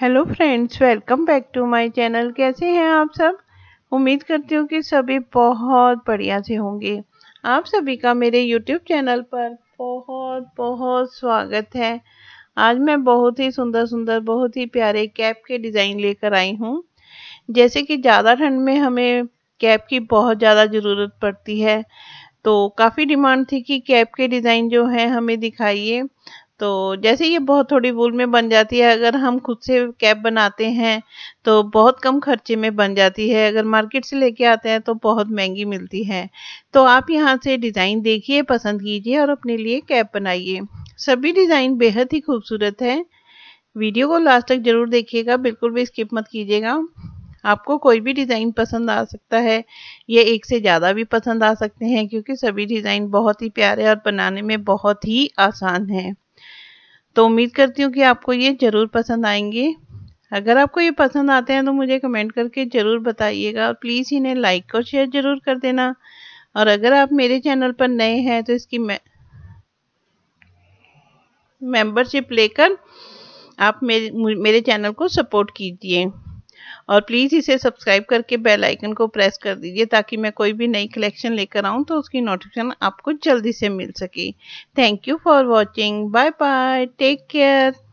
hello friends welcome back to my channel कैसे हैं आप सब उम्मीद करती हूँ कि सभी बहुत बढ़िया से होंगे आप सभी का मेरे यूट्यूब चैनल पर बहुत बहुत स्वागत है आज मैं बहुत ही सुंदर सुंदर बहुत ही प्यारे कैप के डिज़ाइन लेकर आई हूँ जैसे कि ज़्यादा ठंड में हमें कैप की बहुत ज़्यादा ज़रूरत पड़ती है तो काफ़ी डिमांड थी कि कैप के डिज़ाइन जो हैं हमें दिखाइए तो जैसे ये बहुत थोड़ी वूल में बन जाती है अगर हम खुद से कैप बनाते हैं तो बहुत कम खर्चे में बन जाती है अगर मार्केट से लेके आते हैं तो बहुत महंगी मिलती है तो आप यहाँ से डिज़ाइन देखिए पसंद कीजिए और अपने लिए कैप बनाइए सभी डिज़ाइन बेहद ही खूबसूरत है वीडियो को लास्ट तक ज़रूर देखिएगा बिल्कुल भी स्किप मत कीजिएगा आपको कोई भी डिज़ाइन पसंद आ सकता है ये एक से ज़्यादा भी पसंद आ सकते हैं क्योंकि सभी डिज़ाइन बहुत ही प्यारे और बनाने में बहुत ही आसान हैं तो उम्मीद करती हूँ कि आपको ये ज़रूर पसंद आएंगे अगर आपको ये पसंद आते हैं तो मुझे कमेंट करके ज़रूर बताइएगा और प्लीज़ इन्हें लाइक और शेयर ज़रूर कर देना और अगर आप मेरे चैनल पर नए हैं तो इसकी मेंबरशिप लेकर आप मेरे मेरे चैनल को सपोर्ट कीजिए और प्लीज़ इसे सब्सक्राइब करके बेल आइकन को प्रेस कर दीजिए ताकि मैं कोई भी नई कलेक्शन लेकर आऊँ तो उसकी नोटिफिकेशन आपको जल्दी से मिल सके thank you for watching bye bye take care